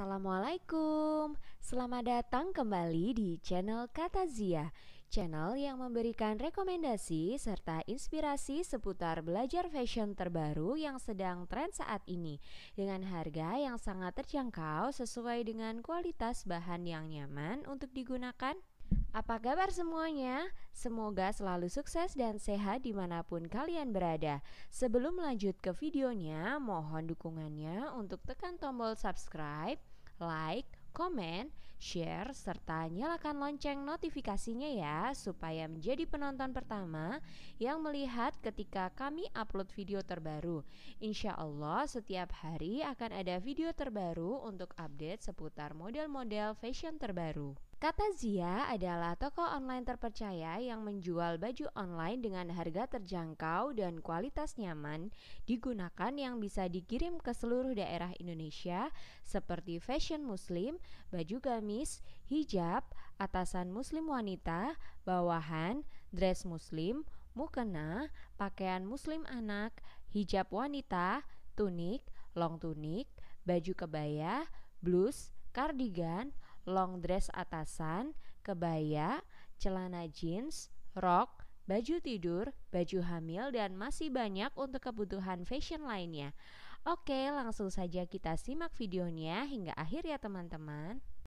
Assalamualaikum Selamat datang kembali di channel Kata Zia Channel yang memberikan rekomendasi serta inspirasi seputar belajar fashion terbaru yang sedang tren saat ini Dengan harga yang sangat terjangkau sesuai dengan kualitas bahan yang nyaman untuk digunakan apa kabar semuanya? Semoga selalu sukses dan sehat dimanapun kalian berada. Sebelum lanjut ke videonya, mohon dukungannya untuk tekan tombol subscribe, like, komen, share, serta nyalakan lonceng notifikasinya ya supaya menjadi penonton pertama yang melihat ketika kami upload video terbaru. Insya Allah setiap hari akan ada video terbaru untuk update seputar model-model fashion terbaru. Kata Zia adalah toko online terpercaya yang menjual baju online dengan harga terjangkau dan kualitas nyaman digunakan yang bisa dikirim ke seluruh daerah Indonesia seperti fashion muslim, baju gamis, hijab, atasan muslim wanita, bawahan, dress muslim, mukena, pakaian muslim anak, hijab wanita, tunik, long tunik, baju kebaya, blus, kardigan, long dress atasan, kebaya, celana jeans, rok, baju tidur, baju hamil, dan masih banyak untuk kebutuhan fashion lainnya. Oke, langsung saja kita simak videonya hingga akhir ya, teman-teman.